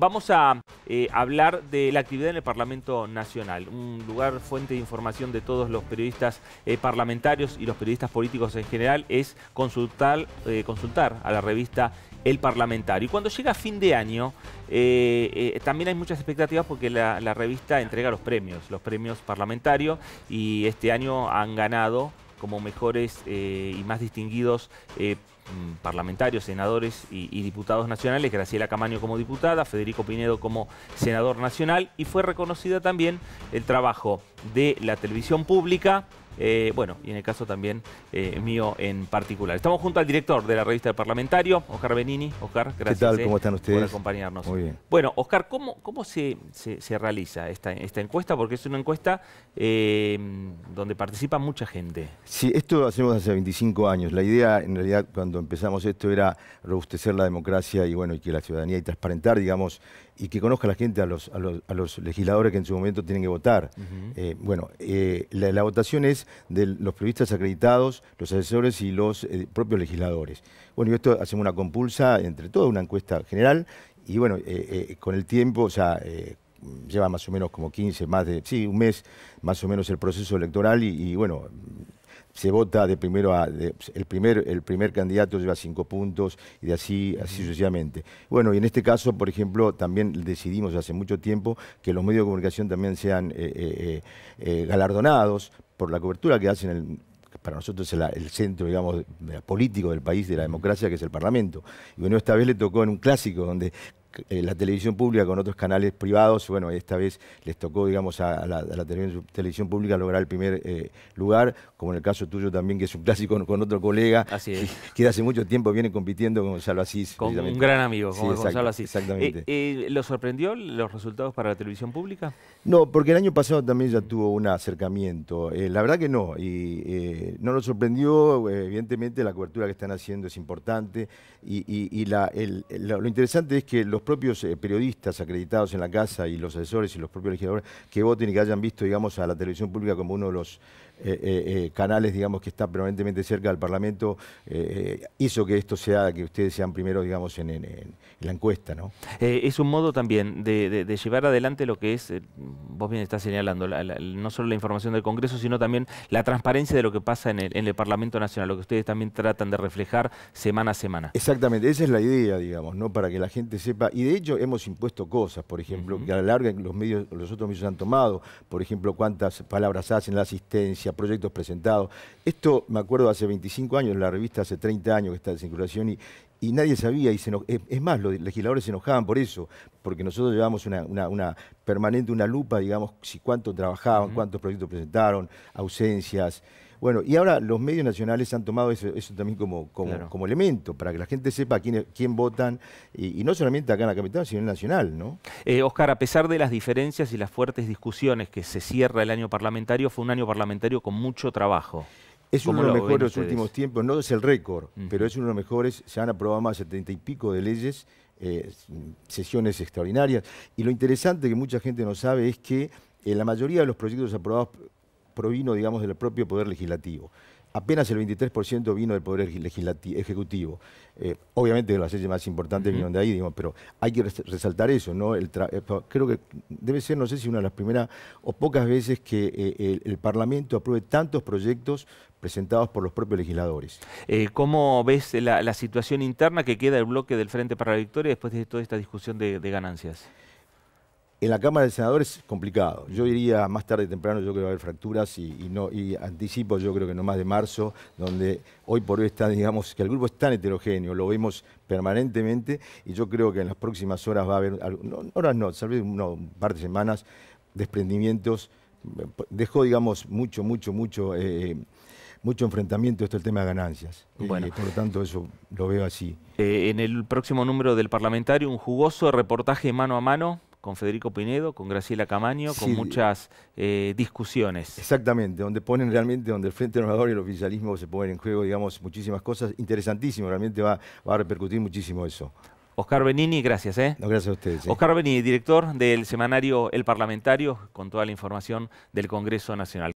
Vamos a eh, hablar de la actividad en el Parlamento Nacional, un lugar fuente de información de todos los periodistas eh, parlamentarios y los periodistas políticos en general, es consultar, eh, consultar a la revista El Parlamentario. Y cuando llega fin de año, también hay muchas expectativas porque la, revista entrega los premios, los premios parlamentarios, y este año han ganado como mejores y más distinguidos Mm, parlamentarios, senadores y, diputados nacionales, Graciela Camaño como diputada, Federico Pinedo como senador nacional y fue reconocida también el trabajo de la televisión pública eh, bueno, y en el caso también eh, mío en particular. Estamos junto al director de la revista del Parlamentario, Oscar Benini. Oscar, gracias ¿Qué tal? Eh, ¿Cómo están ustedes? por acompañarnos. Muy bien. Bueno, Oscar, ¿cómo, se, realiza esta, encuesta? Porque es una encuesta em, donde participa mucha gente. Sí, esto lo hacemos hace 25 años. La idea, en realidad, cuando empezamos esto era robustecer la democracia y, bueno, y que la ciudadanía y transparentar, digamos, y que conozca la gente a los, a los, legisladores que en su momento tienen que votar. Eh, bueno, eh, la, votación es de los periodistas acreditados, los asesores y los eh, propios legisladores. Bueno, y esto hacemos una compulsa entre todo una encuesta general y bueno, con el tiempo, o sea, lleva más o menos como 15, más de, sí, un mes más o menos el proceso electoral y bueno, se vota de primero a el primer el primer candidato lleva cinco puntos y de así así sucesivamente bueno y en este caso por ejemplo también decidimos hace mucho tiempo que los medios de comunicación también sean eh, eh, eh, galardonados por la cobertura que hacen para nosotros el, centro, digamos, político del país, de la democracia, que es el Parlamento. Y bueno, esta vez le tocó en un clásico donde eh, la televisión pública con otros canales privados. Bueno, esta vez les tocó, digamos, a, la, televisión pública lograr el primer eh, lugar, como en el caso tuyo también, que es un clásico con, otro colega. Que, hace mucho tiempo viene compitiendo con Gonzalo Asís. un gran amigo, con Gonzalo Asís. Exactamente. y eh, ¿Lo sorprendió los resultados para la televisión pública? No, porque el año pasado también ya tuvo un acercamiento. la verdad que no, y no nos sorprendió, evidentemente la cobertura que están haciendo es importante, y, lo interesante es que los propios eh, periodistas acreditados en la casa y los asesores y los propios legisladores que voten y que hayan visto, digamos, a la televisión pública como uno de los eh, eh, eh, canales, digamos, que está permanentemente cerca del Parlamento, hizo que esto sea, que ustedes sean primero, digamos, en, la encuesta, ¿no? es un modo también de, llevar adelante lo que es, vos bien estás señalando, no solo la información del Congreso, sino también la transparencia de lo que pasa en el, Parlamento Nacional, lo que ustedes también tratan de reflejar semana a semana. Exactamente, esa es la idea, digamos, ¿no? Para que la gente sepa, y de hecho hemos impuesto cosas, por ejemplo, que a la larga los medios, los otros medios han tomado, por ejemplo, cuántas palabras hacen la asistencia, proyectos presentados. Esto me acuerdo hace 25 años, la revista hace 30 años que está en circulación y, nadie sabía, y se es más, los legisladores se enojaban por eso, porque nosotros llevamos una, permanente, una lupa, digamos, si cuánto trabajaban, cuántos proyectos presentaron, ausencias. Bueno, y ahora los medios nacionales han tomado eso, también como, como, elemento, para que la gente sepa quién, quién votan, y, no solamente acá en la capital, sino en el nacional, ¿no? Eh, Oscar, a pesar de las diferencias y las fuertes discusiones que se cierra el año parlamentario, fue un año parlamentario con mucho trabajo. Es uno de los mejores los últimos tiempos, no es el récord, pero es uno de los mejores, se han aprobado más de setenta y pico de leyes, eh, sesiones extraordinarias, y lo interesante que mucha gente no sabe es que eh, la mayoría de los proyectos aprobados provino, digamos, del propio Poder Legislativo. Apenas el 23% vino del Poder legislativo, Ejecutivo. Eh, obviamente las leyes más importantes vino vinieron de ahí, digamos, pero hay que resaltar eso, ¿no? Eh, creo que debe ser, no sé si una de las primeras o pocas veces que eh, el, Parlamento apruebe tantos proyectos presentados por los propios legisladores. ¿Cómo ves la, situación interna que queda el bloque del Frente para la Victoria después de toda esta discusión de, de ganancias? en la Cámara de Senadores es complicado. Yo diría más tarde o temprano, yo creo que va a haber fracturas y, no, y anticipo, yo creo que no más de marzo, donde hoy por hoy está, digamos, que el grupo es tan heterogéneo, lo vemos permanentemente y yo creo que en las próximas horas va a haber, horas no, salvo vez un par de semanas, desprendimientos. Dejó, digamos, mucho, mucho, mucho. Eh, mucho enfrentamiento esto el tema de ganancias. Eh, bueno. por lo tanto, eso lo veo así. Eh, en el próximo número del Parlamentario, un jugoso reportaje mano a mano con Federico Pinedo, con Graciela Camaño, con muchas eh, discusiones. Exactamente, donde ponen realmente, donde el Frente Renovador y el oficialismo se ponen en juego, digamos, muchísimas cosas. Interesantísimo, realmente va, a repercutir muchísimo eso. Oscar Benini, gracias. ¿eh? No, gracias a ustedes. Oscar Benini, director del semanario El Parlamentario, con toda la información del Congreso Nacional.